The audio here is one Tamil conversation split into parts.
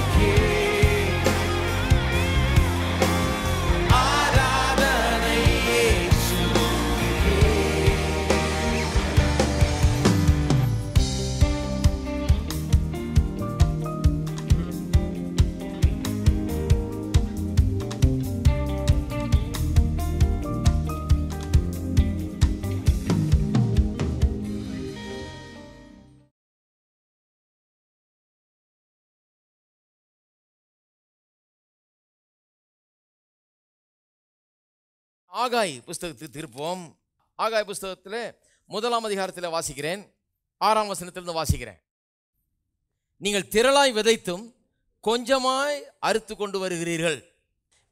again. ஆகாய் புஸ்தகத்தை திருப்போம் ஆகாய் புஸ்தகத்தில் முதலாம் அதிகாரத்தில் வாசிக்கிறேன் ஆறாம் வசனத்திலிருந்து வாசிக்கிறேன் நீங்கள் திரளாய் விதைத்தும் கொஞ்சமாய் அறுத்து கொண்டு வருகிறீர்கள்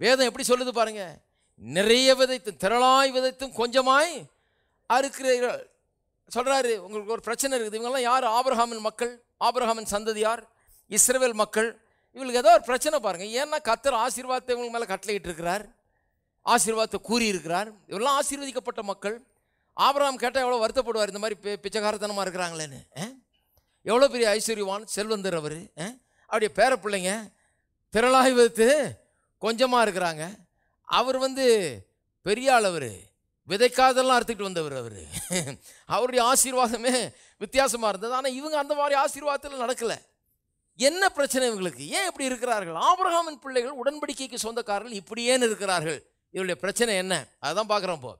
வேதம் எப்படி சொல்லுது பாருங்க நிறைய விதைத்தும் திரளாய் விதைத்தும் கொஞ்சமாய் அறுக்கிறீர்கள் சொல்கிறாரு உங்களுக்கு ஒரு பிரச்சனை இருக்குது இவங்கெல்லாம் யார் ஆபிரஹாமின் மக்கள் ஆபிரஹாமின் சந்ததியார் இஸ்ரேவேல் மக்கள் இவங்களுக்கு ஏதோ ஒரு பிரச்சனை பாருங்கள் ஏன்னா கத்தர் ஆசீர்வாதத்தை இவங்க மேலே கட்டளையிட்டு இருக்கிறார் ஆசீர்வாதத்தை கூறியிருக்கிறார் இவரெல்லாம் ஆசீர்வதிக்கப்பட்ட மக்கள் ஆபராம் கேட்டால் எவ்வளோ வருத்தப்படுவார் இந்த மாதிரி பிச்சைக்காரத்தனமாக இருக்கிறாங்களேன்னு எவ்வளோ பெரிய ஐஸ்வர்யவான் செல்வந்தர் அவர் அப்படியே பேர பிள்ளைங்க திரளாய் வைத்து கொஞ்சமாக இருக்கிறாங்க அவர் வந்து பெரிய அளவர் விதைக்காதெல்லாம் அறுத்துக்கிட்டு வந்தவர் அவர் அவருடைய ஆசீர்வாதமே வித்தியாசமாக இருந்தது ஆனால் இவங்க அந்த மாதிரி ஆசீர்வாதத்தில் நடக்கலை என்ன பிரச்சனை இவங்களுக்கு ஏன் இப்படி இருக்கிறார்கள் ஆபரகாமின் பிள்ளைகள் உடன்படிக்கைக்கு சொந்தக்காரர்கள் இப்படியேன்னு இருக்கிறார்கள் இவருடைய பிரச்சனை என்ன அதுதான் பார்க்குறோம் போ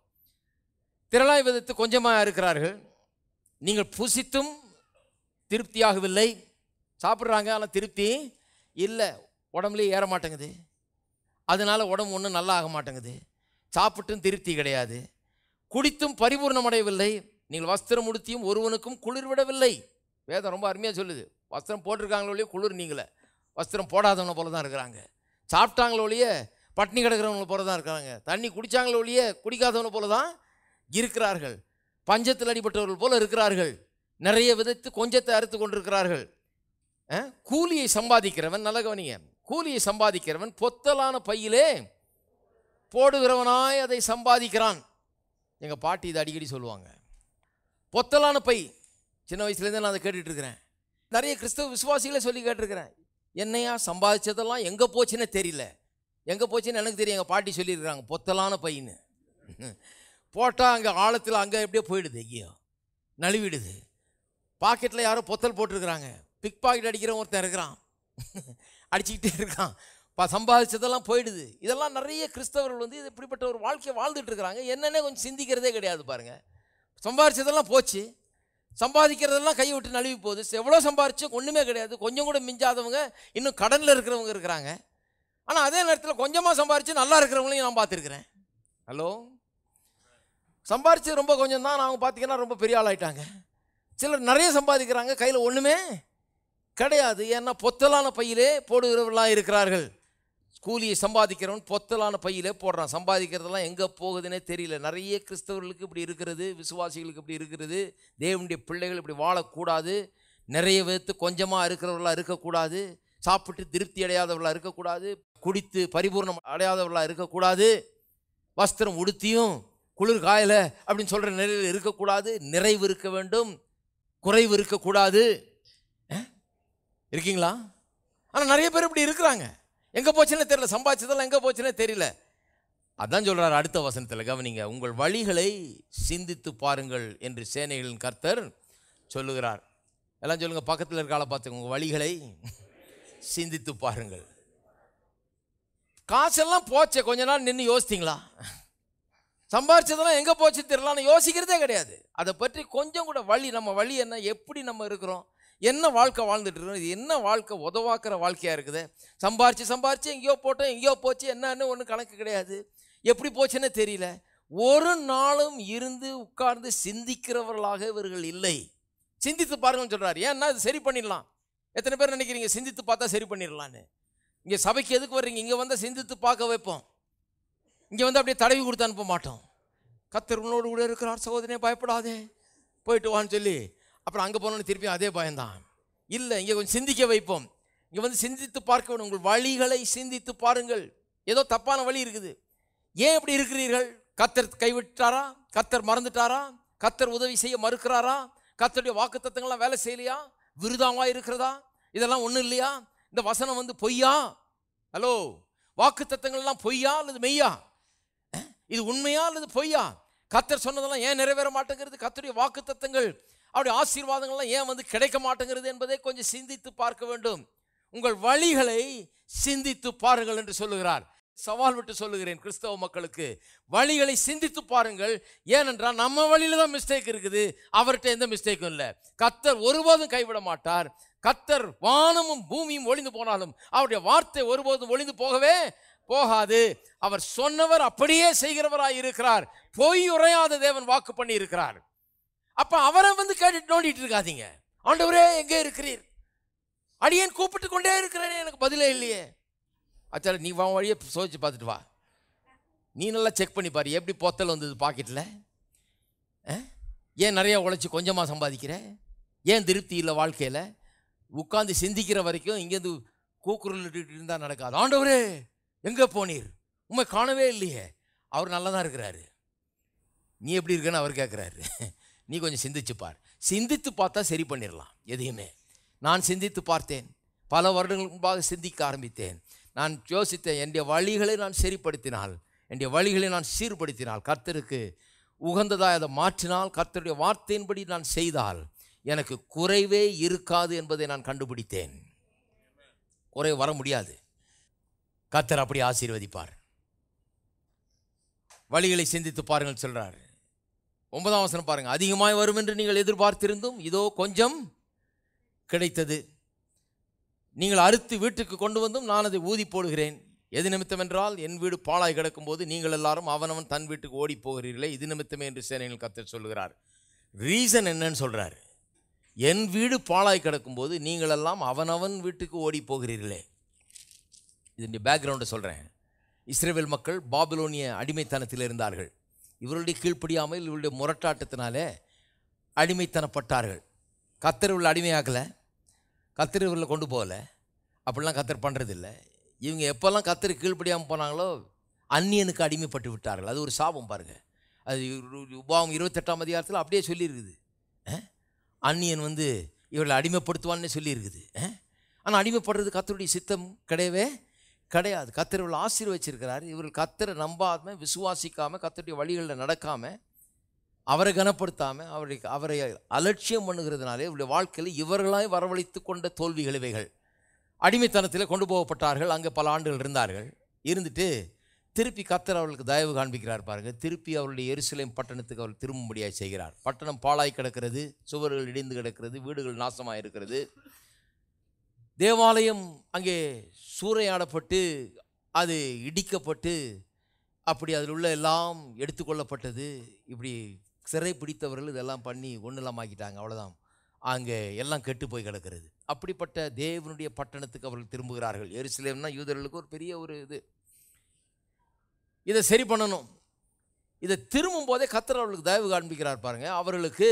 திரளாய் விதத்து கொஞ்சமாக இருக்கிறார்கள் நீங்கள் புசித்தும் திருப்தியாகவில்லை சாப்பிட்றாங்க ஆனால் திருப்தி இல்லை உடம்புலேயே ஏற மாட்டேங்குது அதனால் உடம்பு ஒன்றும் நல்லா ஆக மாட்டேங்குது சாப்பிட்டும் திருப்தி கிடையாது குடித்தும் பரிபூர்ணம் அடையவில்லை நீங்கள் வஸ்திரம் உடுத்தியும் ஒருவனுக்கும் குளிர் விடவில்லை வேதம் ரொம்ப அருமையாக சொல்லுது வஸ்திரம் போட்டிருக்காங்களோ இல்லையோ குளிர் நீங்களே வஸ்திரம் போடாதவனை போல தான் இருக்கிறாங்க சாப்பிட்டாங்களோ இல்லையே பட்னி கிடக்கிறவங்க போல தான் இருக்கிறாங்க தண்ணி குடித்தாங்களோ ஒழிய குடிக்காதவனை போல தான் இருக்கிறார்கள் பஞ்சத்தில் அடிபட்டவர்கள் போல் இருக்கிறார்கள் நிறைய விதத்து கொஞ்சத்தை அறுத்து கொண்டிருக்கிறார்கள் கூலியை சம்பாதிக்கிறவன் நல்ல கவனிங்க கூலியை சம்பாதிக்கிறவன் பொத்தலான பையிலே போடுகிறவனாய் அதை சம்பாதிக்கிறான் எங்கள் பாட்டி இதை அடிக்கடி சொல்லுவாங்க பொத்தலான பை சின்ன வயசுலேருந்தே நான் அதை கேட்டுட்ருக்கிறேன் நிறைய கிறிஸ்தவ விசுவாசிகளை சொல்லி கேட்டிருக்கிறேன் என்னையா சம்பாதிச்சதெல்லாம் எங்கே போச்சுன்னே தெரியல எங்கே போச்சுன்னு எனக்கு தெரியும் எங்கள் பாட்டி சொல்லியிருக்கிறாங்க பொத்தலான பையன் போட்டால் அங்கே ஆழத்தில் அங்கே எப்படியோ போயிடுது ஐயோ நழுவிடுது பாக்கெட்டில் யாரோ பொத்தல் போட்டிருக்கிறாங்க பிக் பாக்கெட் அடிக்கிற ஒருத்தன் இருக்கிறான் அடிச்சுக்கிட்டே இருக்கான் இப்போ சம்பாதிச்சதெல்லாம் போயிடுது இதெல்லாம் நிறைய கிறிஸ்தவர்கள் வந்து இது இப்படிப்பட்ட ஒரு வாழ்க்கையை வாழ்ந்துட்டு இருக்கிறாங்க என்னென்ன கொஞ்சம் சிந்திக்கிறதே கிடையாது பாருங்கள் சம்பாதிச்சதெல்லாம் போச்சு சம்பாதிக்கிறதெல்லாம் கை விட்டு நழுவி போகுது எவ்வளோ சம்பாரிச்சு ஒன்றுமே கிடையாது கொஞ்சம் கூட மிஞ்சாதவங்க இன்னும் கடனில் இருக்கிறவங்க இருக்கிறாங்க ஆனால் அதே நேரத்தில் கொஞ்சமாக சம்பாரித்து நல்லா இருக்கிறவங்களையும் நான் பார்த்துருக்குறேன் ஹலோ சம்பாரித்து ரொம்ப கொஞ்சம் தான் அவங்க பார்த்தீங்கன்னா ரொம்ப பெரிய ஆளாயிட்டாங்க சிலர் நிறைய சம்பாதிக்கிறாங்க கையில் ஒன்றுமே கிடையாது ஏன்னா பொத்தலான பையிலே போடுகிறவர்களாக இருக்கிறார்கள் கூலியை சம்பாதிக்கிறவன் பொத்தலான பையிலே போடுறான் சம்பாதிக்கிறதெல்லாம் எங்கே போகுதுன்னே தெரியல நிறைய கிறிஸ்தவர்களுக்கு இப்படி இருக்கிறது விசுவாசிகளுக்கு இப்படி இருக்கிறது தேவனுடைய பிள்ளைகள் இப்படி வாழக்கூடாது நிறைய விதத்து கொஞ்சமாக இருக்கிறவர்களாக இருக்கக்கூடாது சாப்பிட்டு திருப்தி அடையாதவர்களாக இருக்கக்கூடாது குடித்து பரிபூர்ணம் அடையாதவர்களாக இருக்கக்கூடாது வஸ்திரம் உடுத்தியும் குளிர் காயல அப்படின்னு சொல்கிற நிலையில் இருக்கக்கூடாது நிறைவு இருக்க வேண்டும் குறைவு இருக்கக்கூடாது இருக்கீங்களா ஆனால் நிறைய பேர் இப்படி இருக்கிறாங்க எங்கே போச்சுன்னே தெரியல சம்பாதிச்சதெல்லாம் எங்கே போச்சுன்னே தெரியல அதான் சொல்கிறார் அடுத்த வசனத்தில் கவனிங்க உங்கள் வழிகளை சிந்தித்து பாருங்கள் என்று சேனைகளின் கர்த்தர் சொல்லுகிறார் எல்லாம் சொல்லுங்கள் பக்கத்தில் இருக்கால பார்த்துங்க உங்கள் வழிகளை சிந்தித்து பாருங்கள் காசெல்லாம் போச்சே கொஞ்ச நாள் நின்று யோசித்தீங்களா சம்பாரிச்சதெல்லாம் எங்கே போச்சு தெரியலான்னு யோசிக்கிறதே கிடையாது அதை பற்றி கொஞ்சம் கூட வழி நம்ம வழி என்ன எப்படி நம்ம இருக்கிறோம் என்ன வாழ்க்கை வாழ்ந்துட்டு இருக்கோம் இது என்ன வாழ்க்கை உதவாக்குற வாழ்க்கையாக இருக்குது சம்பாரித்து சம்பாரித்து எங்கேயோ போட்டோம் எங்கேயோ போச்சு என்னன்னு ஒன்றும் கணக்கு கிடையாது எப்படி போச்சுன்னு தெரியல ஒரு நாளும் இருந்து உட்கார்ந்து சிந்திக்கிறவர்களாக இவர்கள் இல்லை சிந்தித்து பாருங்கன்னு சொல்கிறார் ஏன்னா அது சரி பண்ணிடலாம் எத்தனை பேர் நினைக்கிறீங்க சிந்தித்து பார்த்தா சரி பண்ணிடலான்னு இங்கே சபைக்கு எதுக்கு வர்றீங்க இங்கே வந்தால் சிந்தித்து பார்க்க வைப்போம் இங்கே வந்து அப்படியே தடவி கொடுத்து அனுப்ப மாட்டோம் கத்தர் உன்னோடு கூட இருக்கிறார் சகோதரனே பயப்படாதே போயிட்டு வான்னு சொல்லி அப்புறம் அங்கே போனோன்னு திருப்பி அதே பயம்தான் இல்லை இங்கே கொஞ்சம் சிந்திக்க வைப்போம் இங்கே வந்து சிந்தித்து பார்க்க வேணும் உங்கள் வழிகளை சிந்தித்து பாருங்கள் ஏதோ தப்பான வழி இருக்குது ஏன் இப்படி இருக்கிறீர்கள் கத்தர் கைவிட்டாரா கத்தர் மறந்துட்டாரா கத்தர் உதவி செய்ய மறுக்கிறாரா கத்தருடைய வாக்கு தத்துவங்கள்லாம் வேலை செய்யலையா விருதாமா இருக்கிறதா இதெல்லாம் ஒன்றும் இல்லையா இந்த வசனம் வந்து பொய்யா ஹலோ வாக்கு தத்தங்கள்லாம் பொய்யா அல்லது மெய்யா இது உண்மையா அல்லது பொய்யா கத்தர் சொன்னதெல்லாம் ஏன் நிறைவேற மாட்டேங்கிறது கத்தருடைய வாக்கு தத்தங்கள் அவருடைய ஆசீர்வாதங்கள்லாம் ஏன் வந்து கிடைக்க மாட்டேங்கிறது என்பதை கொஞ்சம் சிந்தித்து பார்க்க வேண்டும் உங்கள் வழிகளை சிந்தித்து பாருங்கள் என்று சொல்லுகிறார் சவால் விட்டு சொல்லுகிறேன் கிறிஸ்தவ மக்களுக்கு வழிகளை சிந்தித்து பாருங்கள் ஏனென்றால் நம்ம வழியில் தான் மிஸ்டேக் இருக்குது அவர்கிட்ட எந்த மிஸ்டேக்கும் இல்லை கத்தர் ஒருபோதும் கைவிட மாட்டார் கத்தர் வானமும் பூமியும் ஒளிந்து போனாலும் அவருடைய வார்த்தை ஒருபோதும் ஒளிந்து போகவே போகாது அவர் சொன்னவர் அப்படியே செய்கிறவராய் இருக்கிறார் பொய் உரையாத தேவன் வாக்கு பண்ணி இருக்கிறார் அப்ப அவரை வந்து கேட்டு நோண்டிட்டு இருக்காதீங்க ஆண்டவரே எங்கே இருக்கிறீர் அடியேன் கூப்பிட்டு கொண்டே இருக்கிறேன் எனக்கு பதிலே இல்லையே அச்சா நீ வா வழியே சோதிச்சு பார்த்துட்டு வா நீ நல்லா செக் பண்ணி பாரு எப்படி பொத்தல் வந்தது பாக்கெட்டில் ஏன் நிறையா உழைச்சி கொஞ்சமாக சம்பாதிக்கிற ஏன் திருப்தி இல்லை வாழ்க்கையில் உட்கார்ந்து சிந்திக்கிற வரைக்கும் இங்கேருந்து கூக்குரலிட்டு இருந்தால் நடக்காது ஆண்டவரே எங்கே போனீர் உண்மை காணவே இல்லையே அவர் நல்லா தான் இருக்கிறாரு நீ எப்படி இருக்கன்னு அவர் கேட்குறாரு நீ கொஞ்சம் சிந்திச்சு பார் சிந்தித்து பார்த்தா சரி பண்ணிடலாம் எதையுமே நான் சிந்தித்து பார்த்தேன் பல வருடங்களுக்கு முன்பாக சிந்திக்க ஆரம்பித்தேன் நான் யோசித்தேன் என்னுடைய வழிகளை நான் சரிப்படுத்தினால் என்னுடைய வழிகளை நான் சீர்படுத்தினால் கர்த்தருக்கு உகந்ததாக அதை மாற்றினால் கர்த்தருடைய வார்த்தையின்படி நான் செய்தால் எனக்கு குறைவே இருக்காது என்பதை நான் கண்டுபிடித்தேன் குறை வர முடியாது கத்தர் அப்படி ஆசீர்வதிப்பார் வழிகளை சிந்தித்து பாருங்கள் சொல்கிறார் ஒன்பதாம் வசனம் பாருங்கள் அதிகமாய் வரும் என்று நீங்கள் எதிர்பார்த்திருந்தும் இதோ கொஞ்சம் கிடைத்தது நீங்கள் அறுத்து வீட்டுக்கு கொண்டு வந்தும் நான் அதை ஊதி போடுகிறேன் எது நிமித்தம் என்றால் என் வீடு பாழாய் கிடக்கும்போது நீங்கள் எல்லாரும் அவனவன் தன் வீட்டுக்கு ஓடி போகிறீர்களே இது நிமித்தமே என்று சேனைகள் கத்தர் சொல்கிறார் ரீசன் என்னன்னு சொல்கிறார் என் வீடு பாழாய் கிடக்கும்போது நீங்களெல்லாம் அவனவன் வீட்டுக்கு ஓடி போகிறீர்களே இதனுடைய பேக்ரவுண்டை சொல்கிறேன் இஸ்ரேவேல் மக்கள் பாபிலோனிய அடிமைத்தனத்தில் இருந்தார்கள் இவருடைய கீழ்ப்படியாமல் இவருடைய முரட்டாட்டத்தினாலே அடிமைத்தனப்பட்டார்கள் கத்தர் இவள் அடிமையாக்கலை கத்தர் இவரில் கொண்டு போகலை அப்படிலாம் கத்தர் பண்ணுறதில்ல இவங்க எப்போல்லாம் கத்தர் கீழ்ப்படியாமல் போனாங்களோ அந்நியனுக்கு அடிமைப்பட்டு விட்டார்கள் அது ஒரு சாபம் பாருங்கள் அது உபாவம் இருபத்தெட்டாம் அதிகாரத்தில் அப்படியே சொல்லியிருக்குது அந்நியன் வந்து இவர்களை அடிமைப்படுத்துவான்னு சொல்லியிருக்குது ஆனால் அடிமைப்படுறது கத்தருடைய சித்தம் கிடையவே கிடையாது கத்தர் இவர்கள் ஆசீர்வச்சிருக்கிறார் இவர்கள் கத்தரை நம்பாமல் விசுவாசிக்காமல் கத்தருடைய வழிகளில் நடக்காமல் அவரை கனப்படுத்தாமல் அவருடைய அவரை அலட்சியம் பண்ணுகிறதுனாலே இவருடைய வாழ்க்கையில் இவர்களாய் வரவழைத்து கொண்ட தோல்விகள் இவைகள் அடிமைத்தனத்தில் கொண்டு போகப்பட்டார்கள் அங்கே பல ஆண்டுகள் இருந்தார்கள் இருந்துட்டு திருப்பி கத்தர் அவர்களுக்கு தயவு காண்பிக்கிறார் பாருங்கள் திருப்பி அவருடைய எருசலேம் பட்டணத்துக்கு அவர் திரும்பும்படியாக செய்கிறார் பட்டணம் பாலாய் கிடக்கிறது சுவர்கள் இடிந்து கிடக்கிறது வீடுகள் நாசமாக இருக்கிறது தேவாலயம் அங்கே சூறையாடப்பட்டு அது இடிக்கப்பட்டு அப்படி அதில் உள்ள எல்லாம் எடுத்துக்கொள்ளப்பட்டது இப்படி சிறை பிடித்தவர்கள் இதெல்லாம் பண்ணி ஒன்றும் இல்லாமல் ஆக்கிட்டாங்க அவ்வளோதான் அங்கே எல்லாம் கெட்டு போய் கிடக்கிறது அப்படிப்பட்ட தேவனுடைய பட்டணத்துக்கு அவர்கள் திரும்புகிறார்கள் எருசலேம்னா யூதர்களுக்கு ஒரு பெரிய ஒரு இது இதை சரி பண்ணணும் இதை திரும்பும் போதே கத்தர் அவர்களுக்கு தயவு காண்பிக்கிறார் பாருங்கள் அவர்களுக்கு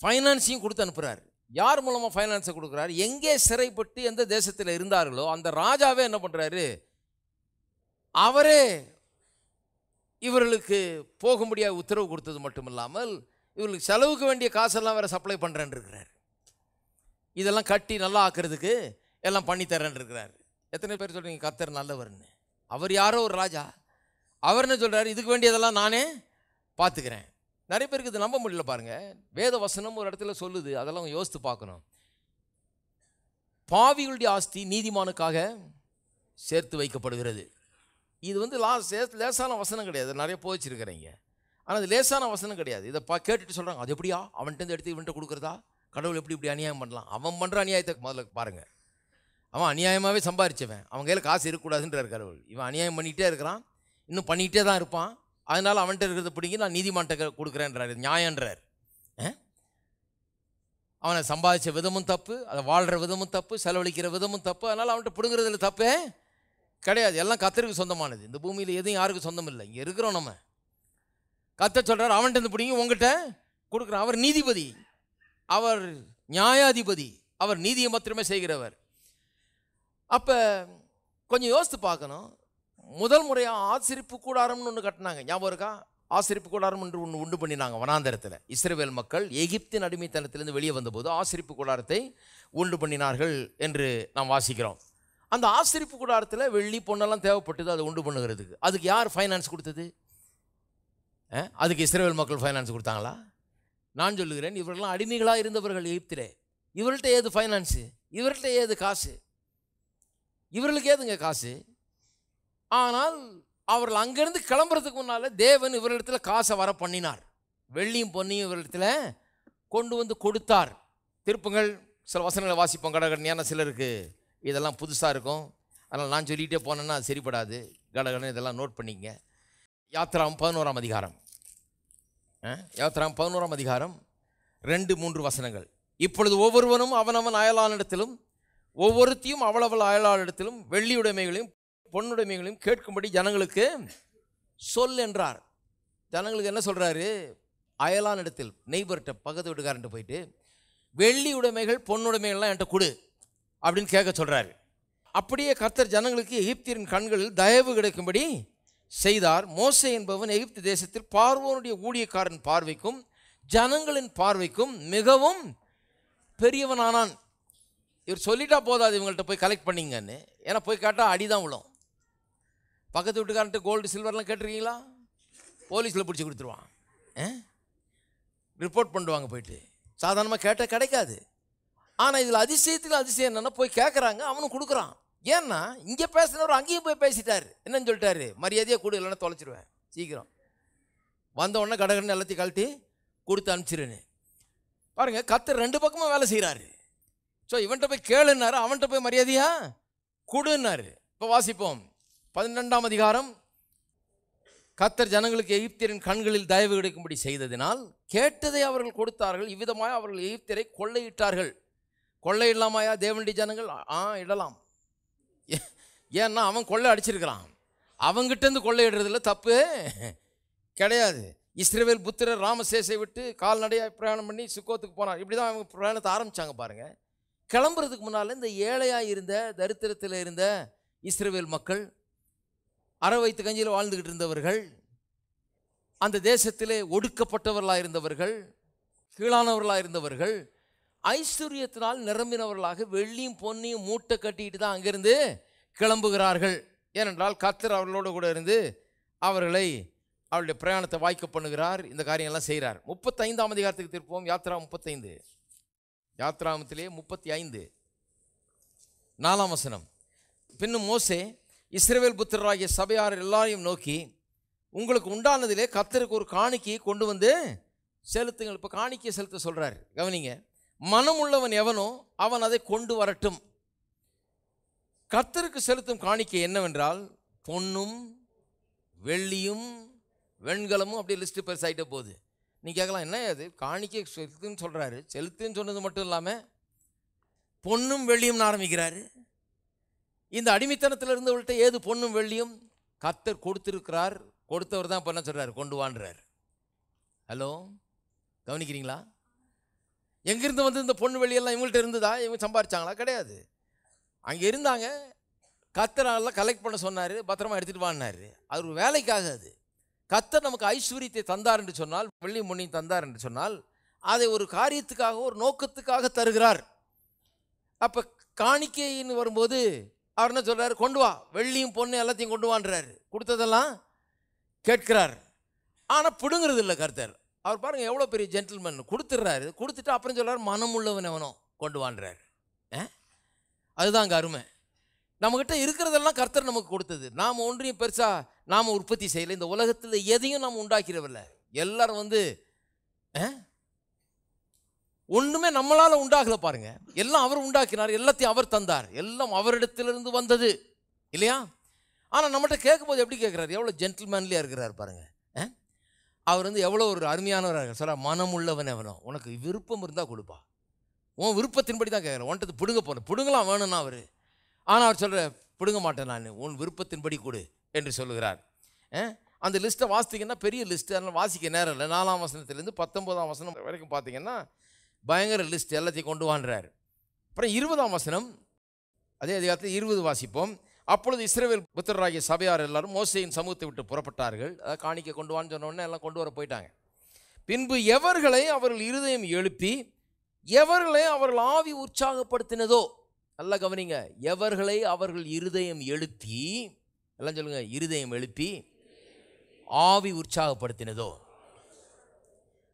ஃபைனான்ஸையும் கொடுத்து அனுப்புகிறார் யார் மூலமாக ஃபைனான்ஸை கொடுக்குறாரு எங்கே சிறைப்பட்டு எந்த தேசத்தில் இருந்தார்களோ அந்த ராஜாவே என்ன பண்ணுறாரு அவரே இவர்களுக்கு போக முடியாத உத்தரவு கொடுத்தது மட்டும் இல்லாமல் இவர்களுக்கு செலவுக்கு வேண்டிய காசெல்லாம் வேறு சப்ளை பண்ணுறேன்னு இருக்கிறார் இதெல்லாம் கட்டி நல்லா ஆக்கிறதுக்கு எல்லாம் பண்ணித்தரேன் இருக்கிறார் எத்தனை பேர் சொல்கிறீங்க கத்தர் நல்லவர்னு அவர் யாரோ ஒரு ராஜா அவர் என்ன சொல்கிறார் இதுக்கு வேண்டியதெல்லாம் நானே பார்த்துக்கிறேன் நிறைய பேருக்கு இது நம்ப முடியல பாருங்கள் வேத வசனம் ஒரு இடத்துல சொல்லுது அதெல்லாம் யோசித்து பார்க்கணும் பாவிகளுடைய ஆஸ்தி நீதிமானுக்காக சேர்த்து வைக்கப்படுகிறது இது வந்து லா சே லேசான வசனம் கிடையாது நிறைய போதிச்சிருக்கிறீங்க ஆனால் அது லேசான வசனம் கிடையாது இதை பா கேட்டுட்டு சொல்கிறாங்க அது எப்படியா அவன்கிட்ட எடுத்து இவன்கிட்ட கொடுக்குறதா கடவுள் எப்படி இப்படி அநியாயம் பண்ணலாம் அவன் பண்ணுற அநியாயத்தை முதல்ல பாருங்கள் அவன் அநியாயமாகவே சம்பாரிச்சவன் அவன் கையில் காசு இருக்கக்கூடாதுன்றார் கடவுள் இவன் அநியாயம் பண்ணிகிட்டே இருக்கிறான் இன்னும் பண்ணிக்கிட்டே தான் இருப்பான் அதனால் அவன்கிட்ட இருக்கிறத பிடிங்கி நான் நீதிமான்ட்ட கொடுக்குறேன்றார் நியாயன்றார் அவனை சம்பாதிச்ச விதமும் தப்பு அதை வாழ்கிற விதமும் தப்பு செலவழிக்கிற விதமும் தப்பு அதனால் அவன்கிட்ட பிடுங்குறதுல தப்பே கிடையாது எல்லாம் கத்தருக்கு சொந்தமானது இந்த பூமியில் எதுவும் யாருக்கும் சொந்தம் இல்லை இங்கே இருக்கிறோம் நம்ம கத்த சொல்கிறார் அவன்கிட்ட இருந்து பிடிங்கி உங்கள்கிட்ட கொடுக்குறான் அவர் நீதிபதி அவர் நியாயாதிபதி அவர் நீதியை மாத்திரமே செய்கிறவர் அப்போ கொஞ்சம் யோசித்து பார்க்கணும் முதல் முறையாக ஆசிரிப்பு கூடாரம்னு ஒன்று கட்டினாங்க ஞாபகம் இருக்கா ஆசிரிப்பு கூடாரம் என்று ஒன்று உண்டு பண்ணினாங்க வனாந்தரத்தில் இஸ்ரேவேல் மக்கள் எகிப்தின் அடிமைத்தனத்திலிருந்து வெளியே வந்தபோது ஆசிரிப்பு கூடாரத்தை உண்டு பண்ணினார்கள் என்று நாம் வாசிக்கிறோம் அந்த ஆசிரிப்பு கூடாரத்தில் வெள்ளி பொண்ணெல்லாம் தேவைப்பட்டது அதை உண்டு பண்ணுகிறதுக்கு அதுக்கு யார் ஃபைனான்ஸ் கொடுத்தது அதுக்கு இஸ்ரேவேல் மக்கள் ஃபைனான்ஸ் கொடுத்தாங்களா நான் சொல்லுகிறேன் இவர்கள்லாம் அடிமைகளாக இருந்தவர்கள் எகிப்திலே இவர்கள்ட்ட ஏது ஃபைனான்ஸு இவர்கள்ட்ட ஏது காசு இவர்களுக்கு ஏதுங்க காசு ஆனால் அவர்கள் அங்கேருந்து கிளம்புறதுக்கு முன்னால் தேவன் இவரிடத்தில் காசை வர பண்ணினார் வெள்ளியும் பொன்னியும் இவரிடத்தில் கொண்டு வந்து கொடுத்தார் திருப்பங்கள் சில வசனங்களை வாசிப்போம் கடகடனியான சிலருக்கு இதெல்லாம் புதுசாக இருக்கும் அதனால் நான் சொல்லிகிட்டே போனேன்னா அது சரிப்படாது கடகடன் இதெல்லாம் நோட் பண்ணிக்கங்க யாத்திராம் பதினோராம் அதிகாரம் யாத்திராம் பதினோராம் அதிகாரம் ரெண்டு மூன்று வசனங்கள் இப்பொழுது ஒவ்வொருவனும் அவனவன் அயலானிடத்திலும் ஒவ்வொருத்தையும் அவ்வளவு அயலாளிடத்திலும் வெள்ளியுடைமைகளையும் பொண்ணுடைமைகளையும் கேட்கும்படி ஜனங்களுக்கு சொல் என்றார் ஜனங்களுக்கு என்ன சொல்கிறாரு அயலான் இடத்தில் நெய்பர்கிட்ட பக்கத்து வீட்டுக்காரன்ட்டு போயிட்டு வெள்ளி உடைமைகள் பொண்ணுடைமைகள்லாம் என்கிட்ட கொடு அப்படின்னு கேட்க சொல்கிறாரு அப்படியே கர்த்தர் ஜனங்களுக்கு எகிப்தியரின் கண்களில் தயவு கிடைக்கும்படி செய்தார் மோசை என்பவன் எகிப்து தேசத்தில் பார்வோனுடைய ஊழியக்காரன் பார்வைக்கும் ஜனங்களின் பார்வைக்கும் மிகவும் பெரியவனானான் இவர் சொல்லிட்டா போதாது இவங்கள்ட்ட போய் கலெக்ட் பண்ணிங்கன்னு ஏன்னா போய் கேட்டால் அடிதான் விழும் பக்கத்து வீட்டுக்காரன்ட்டு கோல்டு சில்வர்லாம் கேட்டிருக்கீங்களா போலீஸில் பிடிச்சி கொடுத்துருவான் ரிப்போர்ட் பண்ணுவாங்க போயிட்டு சாதாரணமாக கேட்டால் கிடைக்காது ஆனால் இதில் அதிசயத்தில் அதிசயம் என்னென்னா போய் கேட்குறாங்க அவனும் கொடுக்குறான் ஏன்னா இங்கே பேசினவர் அங்கேயும் போய் பேசிட்டார் என்னன்னு சொல்லிட்டாரு மரியாதையாக கொடு இல்லைன்னா தொலைச்சிருவேன் சீக்கிரம் வந்த உடனே கடகடன் எல்லாத்தையும் கழட்டி கொடுத்து அனுப்பிச்சிருன்னு பாருங்கள் கத்தர் ரெண்டு பக்கமும் வேலை செய்கிறாரு ஸோ இவன்கிட்ட போய் கேளுன்னாரு அவன்கிட்ட போய் மரியாதையாக கொடுன்னாரு இப்போ வாசிப்போம் பன்னிரெண்டாம் அதிகாரம் கத்தர் ஜனங்களுக்கு எகிப்தியரின் கண்களில் தயவு கிடைக்கும்படி செய்ததினால் கேட்டதை அவர்கள் கொடுத்தார்கள் இவ்விதமாக அவர்கள் எகிப்தியரை கொள்ளையிட்டார்கள் கொள்ளையிடலாமாயா தேவண்டி ஜனங்கள் ஆ இடலாம் ஏன்னா அவன் கொள்ளை அடிச்சிருக்கிறான் அவங்கிட்டேருந்து கொள்ளையிடுறதுல தப்பு கிடையாது இஸ்ரேவேல் புத்திரர் ராமசேஷை விட்டு கால்நடையாக பிரயாணம் பண்ணி சுக்கோத்துக்கு போனார் இப்படி தான் அவங்க பிரயாணத்தை ஆரம்பித்தாங்க பாருங்கள் கிளம்புறதுக்கு முன்னால் இந்த ஏழையாக இருந்த தரித்திரத்தில் இருந்த இஸ்ரேவேல் மக்கள் அற வைத்து கஞ்சியில் வாழ்ந்துக்கிட்டு இருந்தவர்கள் அந்த தேசத்திலே ஒடுக்கப்பட்டவர்களாக இருந்தவர்கள் கீழானவர்களாக இருந்தவர்கள் ஐஸ்வர்யத்தினால் நிரம்பினவர்களாக வெள்ளியும் பொன்னியும் மூட்டை கட்டிட்டு தான் அங்கிருந்து கிளம்புகிறார்கள் ஏனென்றால் கத்தர் அவர்களோடு கூட இருந்து அவர்களை அவருடைய பிரயாணத்தை வாய்க்க பண்ணுகிறார் இந்த காரியங்கள்லாம் செய்கிறார் முப்பத்தைந்தாம் அதிகாரத்துக்கு திருப்போம் யாத்ரா முப்பத்தைந்து யாத்ராமத்திலே முப்பத்தி ஐந்து நாலாம் வசனம் பின்னும் மோசே இஸ்ரேவேல் புத்திராகிய சபையார் எல்லாரையும் நோக்கி உங்களுக்கு உண்டானதிலே கத்தருக்கு ஒரு காணிக்கையை கொண்டு வந்து செலுத்துங்கள் இப்போ காணிக்கையை செலுத்த சொல்கிறார் கவனிங்க மனம் உள்ளவன் எவனோ அவன் அதை கொண்டு வரட்டும் கத்தருக்கு செலுத்தும் காணிக்கை என்னவென்றால் பொன்னும் வெள்ளியும் வெண்கலமும் அப்படியே லிஸ்ட்டு பெருசாகிட்டே போகுது நீ கேட்கலாம் என்ன அது காணிக்கை செலுத்துன்னு சொல்கிறாரு செலுத்துன்னு சொன்னது மட்டும் இல்லாமல் பொண்ணும் வெள்ளியும்னு ஆரம்பிக்கிறாரு இந்த இருந்து அவள்கிட்ட ஏது பொண்ணும் வெள்ளியும் கத்தர் கொடுத்துருக்கிறார் கொடுத்தவர் தான் பண்ண சொல்கிறார் கொண்டு வான்றார் ஹலோ கவனிக்கிறீங்களா எங்கேருந்து வந்து இந்த பொண்ணு வெளியெல்லாம் இவங்கள்ட்ட இருந்ததா இவங்க சம்பாரிச்சாங்களா கிடையாது அங்கே இருந்தாங்க கத்தரெல்லாம் கலெக்ட் பண்ண சொன்னார் பத்திரமா எடுத்துகிட்டு வாங்கினார் அவர் வேலைக்காக அது கத்தர் நமக்கு ஐஸ்வர்யத்தை தந்தார் என்று சொன்னால் வெள்ளி முன்னையும் தந்தார் என்று சொன்னால் அதை ஒரு காரியத்துக்காக ஒரு நோக்கத்துக்காக தருகிறார் அப்போ காணிக்கைன்னு வரும்போது அவர் என்ன சொல்கிறார் கொண்டு வா வெள்ளியும் பொண்ணு எல்லாத்தையும் கொண்டு வான்றாரு கொடுத்ததெல்லாம் கேட்கிறார் ஆனால் பிடுங்கிறது இல்லை கருத்தர் அவர் பாருங்கள் எவ்வளோ பெரிய ஜென்டில்மேன் கொடுத்துட்றாரு கொடுத்துட்டு அப்புறம் சொல்கிறார் மனம் உள்ளவன் எவனோ கொண்டு வான்றார் அதுதான் அங்கே அருமை நம்மக்கிட்ட இருக்கிறதெல்லாம் கர்த்தர் நமக்கு கொடுத்தது நாம் ஒன்றையும் பெருசாக நாம் உற்பத்தி செய்யலை இந்த உலகத்தில் எதையும் நாம் உண்டாக்கிறவில்லை எல்லோரும் வந்து ஒன்றுமே நம்மளால் உண்டாகலை பாருங்க எல்லாம் அவர் உண்டாக்கினார் எல்லாத்தையும் அவர் தந்தார் எல்லாம் அவரிடத்திலிருந்து வந்தது இல்லையா ஆனால் நம்மகிட்ட கேட்கும்போது எப்படி கேட்குறாரு எவ்வளோ ஜென்டில்மேன்லேயே இருக்கிறார் பாருங்கள் அவர் வந்து எவ்வளோ ஒரு அருமையானவராக சொல்ல மனம் உள்ளவன் அவனோ உனக்கு விருப்பம் இருந்தால் கொடுப்பா உன் விருப்பத்தின்படி தான் கேட்குறேன் உன்ட்டு பிடுங்க போகிறேன் பிடுங்கலாம் வேணும்னா அவர் ஆனால் அவர் சொல்கிற பிடுங்க மாட்டேன் நான் உன் விருப்பத்தின்படி கொடு என்று சொல்லுகிறார் அந்த லிஸ்ட்டை வாசித்தீங்கன்னா பெரிய லிஸ்ட்டு அதனால் வாசிக்க நேரம் இல்லை நாலாம் வசனத்துலேருந்து பத்தொம்போதாம் வசனம் வரைக்கும் பார்த்தீங்கன்னா பயங்கர லிஸ்ட் எல்லாத்தையும் கொண்டு வான்றார் அப்புறம் இருபதாம் வசனம் அதே அதிகாரத்தில் இருபது வாசிப்போம் அப்பொழுது இஸ்ரேவேல் புத்தராகிய சபையார் எல்லாரும் மோசையின் சமூகத்தை விட்டு புறப்பட்டார்கள் அதை காணிக்க கொண்டு வான்னு சொன்னோடனே எல்லாம் கொண்டு வர போயிட்டாங்க பின்பு எவர்களை அவர்கள் இருதயம் எழுப்பி எவர்களை அவர்கள் ஆவி உற்சாகப்படுத்தினதோ நல்லா கவனிங்க எவர்களை அவர்கள் இருதயம் எழுத்தி எல்லாம் சொல்லுங்க இருதயம் எழுப்பி ஆவி உற்சாகப்படுத்தினதோ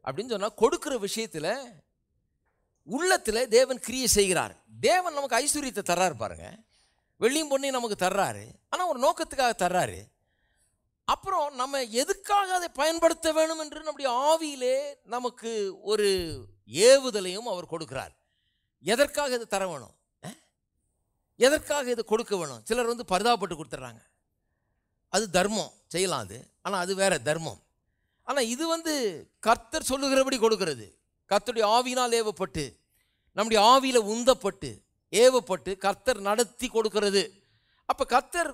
அப்படின்னு சொன்னால் கொடுக்குற விஷயத்தில் உள்ளத்தில் தேவன் கிரியை செய்கிறார் தேவன் நமக்கு ஐஸ்வர்யத்தை தர்றாரு பாருங்க வெள்ளியும் பொண்ணையும் நமக்கு தர்றாரு ஆனால் ஒரு நோக்கத்துக்காக தர்றாரு அப்புறம் நம்ம எதுக்காக அதை பயன்படுத்த வேணும் என்று நம்முடைய ஆவியிலே நமக்கு ஒரு ஏவுதலையும் அவர் கொடுக்கிறார் எதற்காக இதை தர வேணும் எதற்காக இதை கொடுக்க வேணும் சிலர் வந்து பரிதாபப்பட்டு கொடுத்துட்றாங்க அது தர்மம் செய்யலாம் அது ஆனால் அது வேற தர்மம் ஆனால் இது வந்து கர்த்தர் சொல்லுகிறபடி கொடுக்கறது கர்த்தருடைய ஆவினால் ஏவப்பட்டு நம்முடைய ஆவியில் உந்தப்பட்டு ஏவப்பட்டு கர்த்தர் நடத்தி கொடுக்கறது அப்போ கர்த்தர்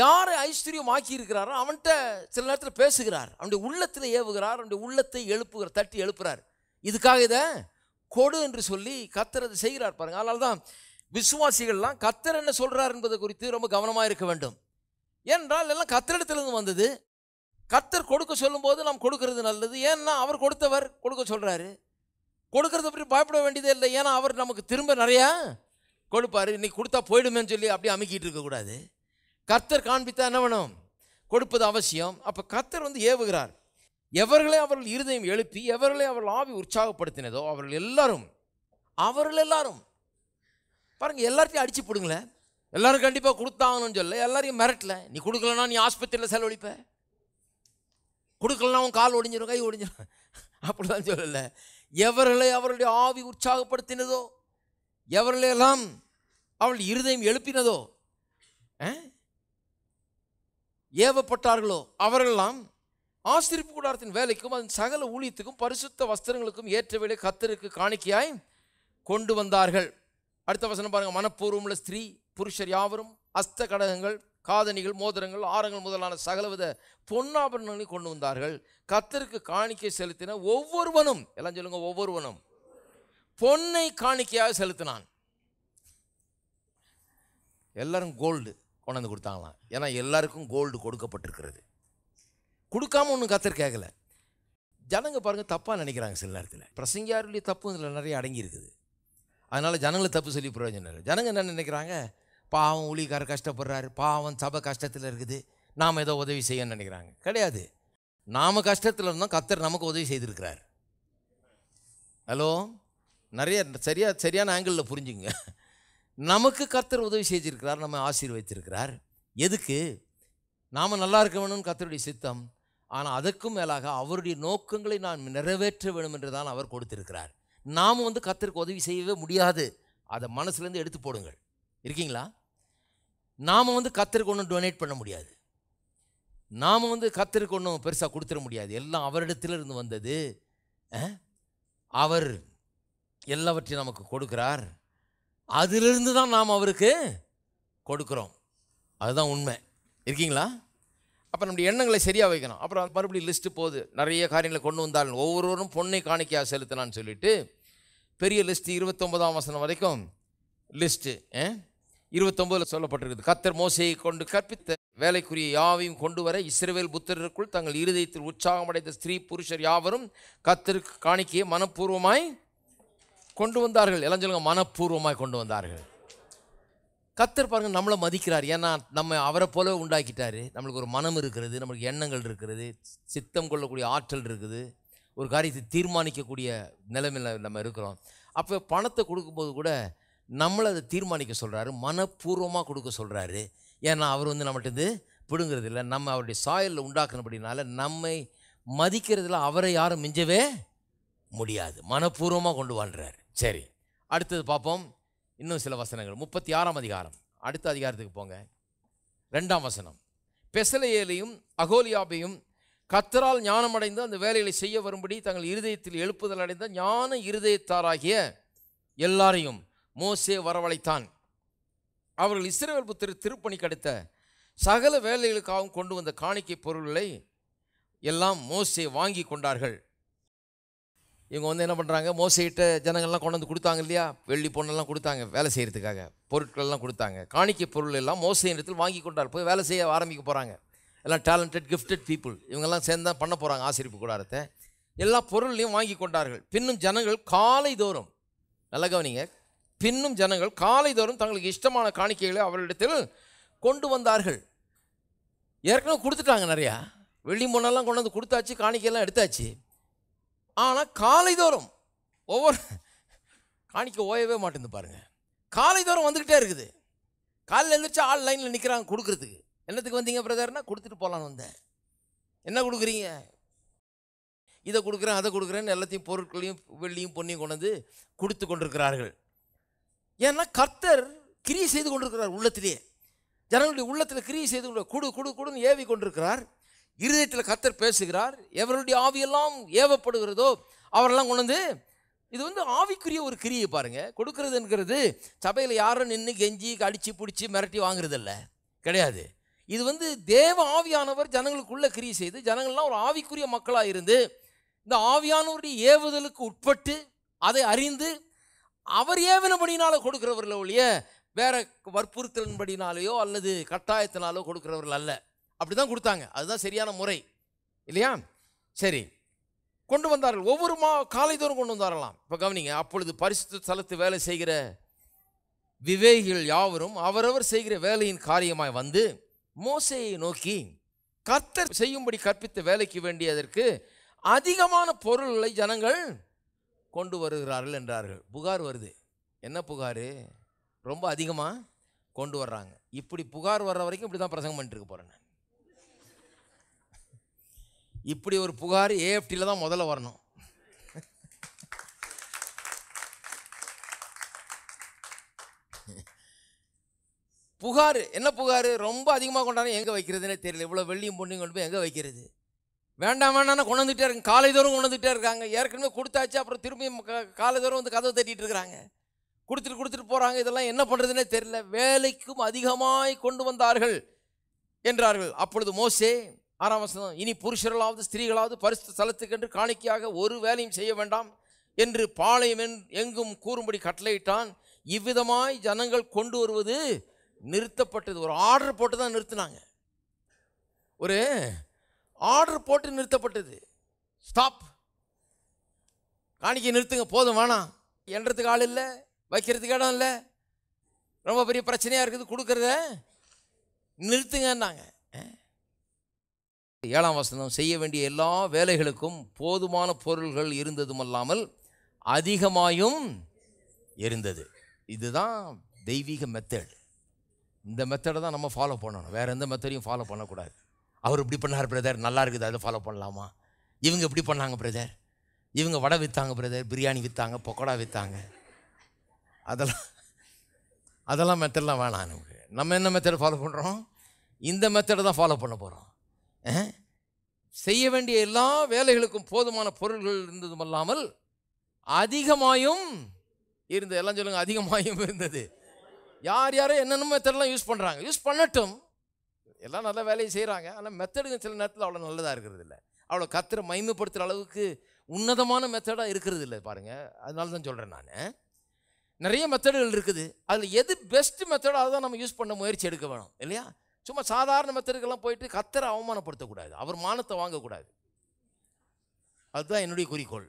யார் ஐஸ்வர்யம் ஆக்கி இருக்கிறாரோ அவன்கிட்ட சில நேரத்தில் பேசுகிறார் அவனுடைய உள்ளத்தில் ஏவுகிறார் அவனுடைய உள்ளத்தை எழுப்புகிறார் தட்டி எழுப்புகிறார் இதுக்காக இதை கொடு என்று சொல்லி கத்தர் அதை செய்கிறார் பாருங்கள் அதனால தான் விசுவாசிகள்லாம் கத்தர் என்ன சொல்கிறார் என்பதை குறித்து ரொம்ப கவனமாக இருக்க வேண்டும் ஏனென்றால் எல்லாம் கத்தரிடத்திலிருந்து வந்தது கத்தர் கொடுக்க சொல்லும்போது நாம் கொடுக்கறது நல்லது ஏன்னா அவர் கொடுத்தவர் கொடுக்க சொல்கிறாரு கொடுக்கறத பற்றி பயப்பட வேண்டியதே இல்லை ஏன்னா அவர் நமக்கு திரும்ப நிறையா கொடுப்பார் இன்னைக்கு கொடுத்தா போயிடுமேன்னு சொல்லி அப்படியே அமைக்கிட்டு இருக்கக்கூடாது கர்த்தர் காண்பித்தா என்ன வேணும் கொடுப்பது அவசியம் அப்போ கர்த்தர் வந்து ஏவுகிறார் எவர்களே அவர்கள் இருதயம் எழுப்பி எவர்களே அவர்கள் ஆவி உற்சாகப்படுத்தினதோ அவர்கள் எல்லாரும் அவர்கள் எல்லாரும் பாருங்கள் எல்லாத்தையும் அடித்து போடுங்களேன் எல்லோரும் கண்டிப்பாக கொடுத்தாங்கன்னு சொல்ல எல்லாரையும் மிரட்டல நீ கொடுக்கலன்னா நீ ஆஸ்பத்திரியில் செலவழிப்ப கொடுக்கலனா உன் கால் ஒடிஞ்சிடும் கை ஒடிஞ்சிடும் அப்படிலாம் சொல்லலை எவர்களை அவருடைய ஆவி உற்சாகப்படுத்தினதோ எவர்களையெல்லாம் அவள் இருதயம் எழுப்பினதோ ஏவப்பட்டார்களோ அவர்களெல்லாம் ஆசிரிப்பு கூடாரத்தின் வேலைக்கும் அதன் சகல ஊழியத்துக்கும் பரிசுத்த வஸ்திரங்களுக்கும் ஏற்ற வேலை கத்தருக்கு காணிக்கையாய் கொண்டு வந்தார்கள் அடுத்த வசனம் பாருங்கள் மனப்பூர்வமுள்ள ஸ்திரீ புருஷர் யாவரும் அஸ்த கடகங்கள் காதணிகள் மோதிரங்கள் ஆரங்கள் முதலான சகலவித பொன்னாபரணங்களை கொண்டு வந்தார்கள் கத்தருக்கு காணிக்கை செலுத்தின ஒவ்வொருவனும் எல்லாம் சொல்லுங்க ஒவ்வொருவனும் பொன்னை காணிக்கையாக செலுத்தினான் எல்லாரும் கோல்டு கொண்டாந்து கொடுத்தாங்களாம் ஏன்னா எல்லாருக்கும் கோல்டு கொடுக்கப்பட்டிருக்கிறது கொடுக்காம ஒன்றும் கத்தர் கேட்கல ஜனங்க பாருங்கள் தப்பாக நினைக்கிறாங்க சில நேரத்தில் பிரசங்கியாருடைய தப்பு இதில் நிறைய அடங்கியிருக்குது அதனால் ஜனங்களை தப்பு சொல்லி பிரயோஜனம் இல்லை ஜனங்க என்ன நினைக்கிறாங்க பாவம் ஊழிக்கார கஷ்டப்படுறாரு பாவம் சபை கஷ்டத்தில் இருக்குது நாம் ஏதோ உதவி செய்யணும்னு நினைக்கிறாங்க கிடையாது நாம் கஷ்டத்தில் இருந்தோம் கத்தர் நமக்கு உதவி செய்திருக்கிறார் ஹலோ நிறைய சரியா சரியான ஆங்கிளில் புரிஞ்சுங்க நமக்கு கத்தர் உதவி செய்திருக்கிறார் நம்ம ஆசீர்வதித்திருக்கிறார் எதுக்கு நாம் நல்லா இருக்க வேணும்னு கத்தருடைய சித்தம் ஆனால் அதற்கும் மேலாக அவருடைய நோக்கங்களை நான் நிறைவேற்ற வேண்டும் என்று தான் அவர் கொடுத்திருக்கிறார் நாம் வந்து கத்தருக்கு உதவி செய்யவே முடியாது அதை மனசுலேருந்து எடுத்து போடுங்கள் இருக்கீங்களா நாம் வந்து கத்திரிக்கு ஒன்றும் டொனேட் பண்ண முடியாது நாம் வந்து கத்திரிக்கு ஒன்றும் பெருசாக கொடுத்துட முடியாது எல்லாம் அவரிடத்திலிருந்து வந்தது அவர் எல்லாவற்றையும் நமக்கு கொடுக்குறார் அதிலிருந்து தான் நாம் அவருக்கு கொடுக்குறோம் அதுதான் உண்மை இருக்கீங்களா அப்போ நம்முடைய எண்ணங்களை சரியாக வைக்கணும் அப்புறம் மறுபடியும் லிஸ்ட்டு போகுது நிறைய காரியங்களை கொண்டு வந்தாலும் ஒவ்வொருவரும் பொண்ணை காணிக்கையாக செலுத்தலான்னு சொல்லிட்டு பெரிய லிஸ்ட்டு இருபத்தொம்பதாம் வசனம் வரைக்கும் லிஸ்ட்டு இருபத்தொம்பதில் சொல்லப்பட்டிருக்குது கத்தர் மோசையை கொண்டு கற்பித்த வேலைக்குரிய யாவையும் கொண்டு வர இஸ்ரேவேல் புத்திரருக்குள் தங்கள் இருதயத்தில் உற்சாகமடைந்த ஸ்திரீ புருஷர் யாவரும் கத்தருக்கு காணிக்கையை மனப்பூர்வமாய் கொண்டு வந்தார்கள் இளைஞர்கள் மனப்பூர்வமாய் கொண்டு வந்தார்கள் கத்தர் பாருங்கள் நம்மளை மதிக்கிறார் ஏன்னா நம்ம அவரை போல உண்டாக்கிட்டார் நம்மளுக்கு ஒரு மனம் இருக்கிறது நம்மளுக்கு எண்ணங்கள் இருக்கிறது சித்தம் கொள்ளக்கூடிய ஆற்றல் இருக்குது ஒரு காரியத்தை தீர்மானிக்கக்கூடிய நிலைமையில் நம்ம இருக்கிறோம் அப்போ பணத்தை கொடுக்கும்போது கூட நம்மளை அதை தீர்மானிக்க சொல்கிறாரு மனப்பூர்வமாக கொடுக்க சொல்கிறாரு ஏன்னா அவர் வந்து நம்மகிட்ட பிடுங்கிறது இல்லை நம்ம அவருடைய சாயலில் உண்டாக்குனபடினால நம்மை மதிக்கிறதுல அவரை யாரும் மிஞ்சவே முடியாது மனப்பூர்வமாக கொண்டு வாழ்கிறார் சரி அடுத்தது பார்ப்போம் இன்னும் சில வசனங்கள் முப்பத்தி ஆறாம் அதிகாரம் அடுத்த அதிகாரத்துக்கு போங்க ரெண்டாம் வசனம் பெசலையேலையும் அகோலியாபையும் கத்தரால் ஞானமடைந்து அந்த வேலைகளை செய்ய வரும்படி தங்கள் இருதயத்தில் எழுப்புதல் அடைந்த ஞான இருதயத்தாராகிய எல்லாரையும் மோசே வரவழைத்தான் அவர்கள் இஸ்ரேல் புத்திர திருப்பணி கிடைத்த சகல வேலைகளுக்காகவும் கொண்டு வந்த காணிக்கை பொருள்களை எல்லாம் மோசே வாங்கி கொண்டார்கள் இவங்க வந்து என்ன பண்ணுறாங்க மோசையிட்ட ஜனங்கள்லாம் கொண்டு வந்து கொடுத்தாங்க இல்லையா வெள்ளி பொண்ணெல்லாம் கொடுத்தாங்க வேலை செய்கிறதுக்காக பொருட்கள்லாம் கொடுத்தாங்க காணிக்கை பொருள் எல்லாம் மோசை இடத்தில் வாங்கி கொண்டார் போய் வேலை செய்ய ஆரம்பிக்க போகிறாங்க எல்லாம் டேலண்டட் கிஃப்டட் பீப்புள் இவங்கெல்லாம் சேர்ந்து தான் பண்ண போகிறாங்க ஆசிரியப்பு கூடாரத்தை எல்லா பொருளையும் வாங்கி கொண்டார்கள் பின்னும் ஜனங்கள் காலை தோறும் நல்ல கவனிங்க பின்னும் ஜனங்கள் தோறும் தங்களுக்கு இஷ்டமான காணிக்கைகளை அவர்களிடத்தில் கொண்டு வந்தார்கள் ஏற்கனவே கொடுத்துட்டாங்க நிறையா வெள்ளி முன்னெல்லாம் கொண்டு வந்து கொடுத்தாச்சு காணிக்கையெல்லாம் எடுத்தாச்சு ஆனால் தோறும் ஒவ்வொரு காணிக்கை ஓயவே மாட்டேங்குது பாருங்கள் தோறும் வந்துக்கிட்டே இருக்குது காலையில் எழுந்திரிச்சு ஆள் லைனில் நிற்கிறாங்க கொடுக்குறதுக்கு என்னத்துக்கு வந்தீங்க பிரதர்னா கொடுத்துட்டு போகலான்னு வந்தேன் என்ன கொடுக்குறீங்க இதை கொடுக்குறேன் அதை கொடுக்குறேன்னு எல்லாத்தையும் பொருட்களையும் வெள்ளியும் பொன்னையும் கொண்டு வந்து கொடுத்து கொண்டிருக்கிறார்கள் ஏன்னா கர்த்தர் கிரி செய்து கொண்டிருக்கிறார் உள்ளத்திலேயே ஜனங்களுடைய உள்ளத்தில் கிரி செய்து கொண்டு குடு குடு குடுன்னு ஏவி கொண்டிருக்கிறார் இருதயத்தில் கர்த்தர் பேசுகிறார் எவருடைய ஆவியெல்லாம் ஏவப்படுகிறதோ அவரெல்லாம் கொண்டு இது வந்து ஆவிக்குரிய ஒரு கிரியை பாருங்கள் கொடுக்கறதுங்கிறது சபையில் யாரும் நின்று கெஞ்சி அடித்து பிடிச்சி மிரட்டி வாங்குறதில்ல கிடையாது இது வந்து தேவ ஆவியானவர் ஜனங்களுக்குள்ளே கிரி செய்து ஜனங்கள்லாம் ஒரு ஆவிக்குரிய மக்களாக இருந்து இந்த ஆவியானவருடைய ஏவுதலுக்கு உட்பட்டு அதை அறிந்து அவர் ஏவனபடினால கொடுக்கிறவர்கள் ஒழிய வேற வற்புறுத்தலின்படினாலேயோ அல்லது கட்டாயத்தினாலோ கொடுக்கிறவர்கள் அல்ல அப்படி தான் கொடுத்தாங்க அதுதான் சரியான முறை இல்லையா சரி கொண்டு வந்தார்கள் ஒவ்வொரு மா காலைதோறும் கொண்டு வந்தாரலாம் இப்போ கவனிங்க அப்பொழுது பரிசுத்த தலத்து வேலை செய்கிற விவேகிகள் யாவரும் அவரவர் செய்கிற வேலையின் காரியமாய் வந்து மோசையை நோக்கி கர்த்தர் செய்யும்படி கற்பித்த வேலைக்கு வேண்டியதற்கு அதிகமான பொருள்களை ஜனங்கள் கொண்டு வருகிறார்கள் என்றார்கள் புகார் வருது என்ன புகார் ரொம்ப அதிகமாக கொண்டு வர்றாங்க இப்படி புகார் வர்ற வரைக்கும் இப்படி தான் பிரசங்கம் பண்ணிட்டு போகிறேன் நான் இப்படி ஒரு புகார் ஏஎஃப்டியில் தான் முதல்ல வரணும் புகார் என்ன புகார் ரொம்ப அதிகமாக கொண்டாடணும் எங்கே வைக்கிறதுனே தெரியல இவ்வளோ வெள்ளியும் பொண்ணையும் கொண்டு போய் எங்கே வைக்கிறது வேண்டாம் வேண்டாம்னா கொண்டாந்துட்டே இருக்காங்க காலை தோறும் கொண்டாந்துட்டே இருக்காங்க ஏற்கனவே கொடுத்தாச்சு அப்புறம் திரும்பி காலை தோறும் வந்து கதவை தட்டிட்டு இருக்கிறாங்க கொடுத்துட்டு கொடுத்துட்டு போகிறாங்க இதெல்லாம் என்ன பண்ணுறதுனே தெரியல வேலைக்கும் அதிகமாய் கொண்டு வந்தார்கள் என்றார்கள் அப்பொழுது மோசே ஆறாம் வசனம் இனி புருஷர்களாவது ஸ்திரீகளாவது பரிசு தலத்துக்கென்று காணிக்கையாக ஒரு வேலையும் செய்ய வேண்டாம் என்று பாளையம் எங்கும் கூறும்படி கட்டளையிட்டான் இவ்விதமாய் ஜனங்கள் கொண்டு வருவது நிறுத்தப்பட்டது ஒரு ஆர்டர் போட்டு தான் நிறுத்தினாங்க ஒரு ஆர்டர் போட்டு நிறுத்தப்பட்டது ஸ்டாப் காணிக்கை நிறுத்துங்க போதும் வேணாம் எண்றதுக்கு ஆள் இல்லை வைக்கிறதுக்கு இடம் இல்லை ரொம்ப பெரிய பிரச்சனையாக இருக்குது கொடுக்குறத நிறுத்துங்கன்னாங்க ஏழாம் வசனம் செய்ய வேண்டிய எல்லா வேலைகளுக்கும் போதுமான பொருள்கள் இருந்ததும் அல்லாமல் அதிகமாயும் இருந்தது இதுதான் தெய்வீக மெத்தட் இந்த மெத்தடை தான் நம்ம ஃபாலோ பண்ணணும் வேறு எந்த மெத்தடையும் ஃபாலோ பண்ணக்கூடாது அவர் இப்படி பண்ணார் பிரதர் நல்லா இருக்குது அதை ஃபாலோ பண்ணலாமா இவங்க இப்படி பண்ணாங்க பிரதர் இவங்க வடை விற்றாங்க பிரதர் பிரியாணி விற்றாங்க பக்கோடா விற்றாங்க அதெல்லாம் அதெல்லாம் மெத்தடெலாம் வேணாம் நமக்கு நம்ம என்ன மெத்தடை ஃபாலோ பண்ணுறோம் இந்த மெத்தடை தான் ஃபாலோ பண்ண போகிறோம் செய்ய வேண்டிய எல்லா வேலைகளுக்கும் போதுமான பொருள்கள் இருந்ததும் அல்லாமல் அதிகமாயும் இருந்தது எல்லாம் சொல்லுங்கள் அதிகமாயும் இருந்தது யார் யாரும் என்னென்ன மெத்தடெலாம் யூஸ் பண்ணுறாங்க யூஸ் பண்ணட்டும் எல்லாம் நல்ல வேலையை செய்கிறாங்க ஆனால் மெத்தடுங்க சில நேரத்தில் அவ்வளோ நல்லதாக இருக்கிறது இல்லை அவ்வளோ கத்திர மைமைப்படுத்துகிற அளவுக்கு உன்னதமான மெத்தடாக இருக்கிறது இல்லை பாருங்கள் அதனால தான் சொல்கிறேன் நான் நிறைய மெத்தடுகள் இருக்குது அதில் எது பெஸ்ட் மெத்தடாக அதை நம்ம யூஸ் பண்ண முயற்சி எடுக்க வேணும் இல்லையா சும்மா சாதாரண மெத்தடுக்கெல்லாம் போயிட்டு கத்தரை அவமானப்படுத்தக்கூடாது அவர் மானத்தை வாங்கக்கூடாது அதுதான் என்னுடைய குறிக்கோள்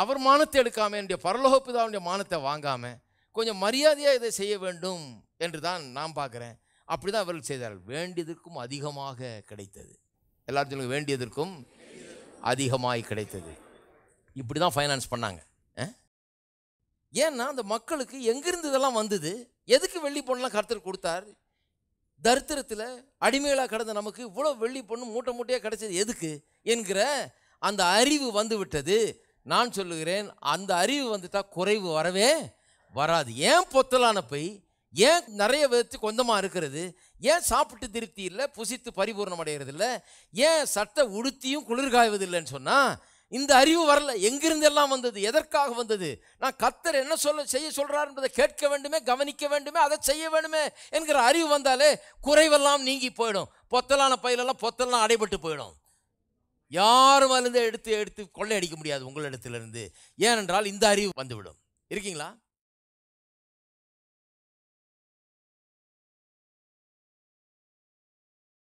அவர் மானத்தை எடுக்காமல் என்னுடைய பரலோகப்பிதாவுடைய மானத்தை வாங்காமல் கொஞ்சம் மரியாதையாக இதை செய்ய வேண்டும் என்று தான் நான் பார்க்குறேன் அப்படி தான் அவர்கள் செய்தார்கள் வேண்டியதற்கும் அதிகமாக கிடைத்தது எல்லாரும் சொல்லுங்க வேண்டியதற்கும் அதிகமாக கிடைத்தது இப்படி தான் ஃபைனான்ஸ் பண்ணாங்க ஏன்னா அந்த மக்களுக்கு எங்கிருந்து இதெல்லாம் வந்தது எதுக்கு வெள்ளி பொண்ணுலாம் கருத்தர் கொடுத்தார் தரித்திரத்தில் அடிமைகளாக கிடந்த நமக்கு இவ்வளோ வெள்ளி பொண்ணு மூட்டை மூட்டையாக கிடைச்சது எதுக்கு என்கிற அந்த அறிவு வந்து விட்டது நான் சொல்லுகிறேன் அந்த அறிவு வந்துட்டால் குறைவு வரவே வராது ஏன் பொத்தலான போய் ஏன் நிறைய பேர்த்து கொந்தமாக இருக்கிறது ஏன் சாப்பிட்டு திருப்தி இல்லை புசித்து பரிபூர்ணம் அடைகிறது இல்லை ஏன் சட்டை உடுத்தியும் குளிர்காய்வதில்லைன்னு சொன்னால் இந்த அறிவு வரல எங்கிருந்து எல்லாம் வந்தது எதற்காக வந்தது நான் கத்தர் என்ன சொல்ல செய்ய சொல்கிறார் என்பதை கேட்க வேண்டுமே கவனிக்க வேண்டுமே அதை செய்ய வேண்டுமே என்கிற அறிவு வந்தாலே குறைவெல்லாம் நீங்கி போயிடும் பொத்தலான பயிலெல்லாம் பொத்தலாம் அடைபட்டு போயிடும் யாரும் அதுலேருந்து எடுத்து எடுத்து கொள்ளை அடிக்க முடியாது உங்களிடத்திலிருந்து ஏனென்றால் இந்த அறிவு வந்துவிடும் இருக்கீங்களா